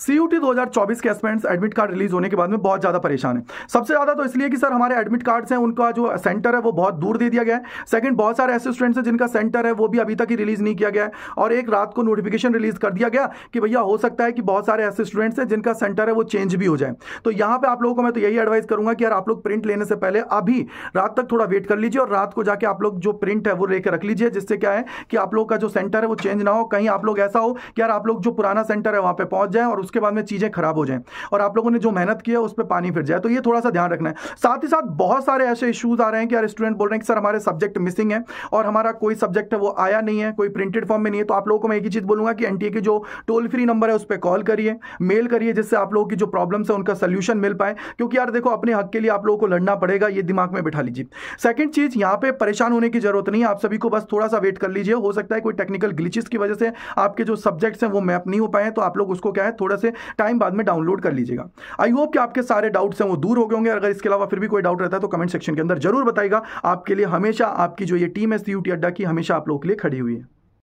CUT 2024 के aspirants admit card release होने के बाद में बहुत ज़्यादा परेशान है सबसे ज़्यादा तो इसलिए कि सर हमारे एडमिट कार्ड्स हैं उनका जो सेंटर है वो बहुत दूर दे दिया गया है सेकंड बहुत सारे ऐसे स्टूडेंट्स हैं जिनका सेंटर है वो भी अभी तक ही रिलीज़ नहीं किया गया है और एक रात को नोटिफिकेशन रिलीज कर दिया गया कि भैया हो सकता है कि बहुत सारे ऐसे स्टूडेंट्स हैं जिनका सेंटर है वो चेंज भी हो जाए तो यहाँ पर आप लोगों को मैं तो यही एडवाइस करूंगा कि यार आप लोग प्रिंट लेने से पहले अभी रात तक थोड़ा वेट कर लीजिए और रात को जाके आप लोग जो प्रिंट है वो लेकर रख लीजिए जिससे क्या है कि आप लोग का जो सेंटर है वो चेंज ना हो कहीं आप लोग ऐसा हो कि यार आप लोग जो पुराना सेंटर है वहाँ पर पहुँच जाए और उसके बाद में चीज़ें खराब हो जाएं और आप लोगों ने जो मेहनत की है उस पर पानी फिर जाए तो ये थोड़ा सा ध्यान रखना है साथ ही साथ बहुत सारे ऐसे इशूज़ आ रहे हैं कि यार स्टूडेंट बोल रहे हैं कि सर हमारे सब्जेक्ट मिसिंग है और हमारा कोई सब्जेक्ट है वो आया नहीं है कोई प्रिंटेड फॉर्म में नहीं है तो आप लोगों को मैं एक ही चीज़ बोलूँगा कि एन के जो टोल फ्री नंबर है उस पर कॉल करिए मेल करिए जिससे आप लोगों की जो प्रॉब्लम्स है उनका सोल्यूशन मिल पाए क्योंकि यार देखो अपने हक के लिए आप लोगों को लड़ना पड़ेगा ये दिमाग में बिठा लीजिए सेकंड चीज़ यहाँ पे परेशान होने की जरूरत नहीं है आप सभी को बस थोड़ा सा वेट कर लीजिए हो सकता है कोई टेक्निकल ग्लिचेस की वजह से आपके जो सब्जेक्ट्स हैं वो मैप नहीं हो पाए तो आप लोग उसको क्या है थोड़ा थोड़ा से टाइम बाद में डाउनलोड कर लीजिएगा आई होप कि आपके सारे डाउट्स हैं वो दूर हो गए होंगे अगर इसके अलावा फिर भी कोई डाउट रहता है तो कमेंट सेक्शन के अंदर जरूर बताएगा आपके लिए हमेशा आपकी जो ये टीम है सी अड्डा की हमेशा आप लोगों के लिए खड़ी हुई है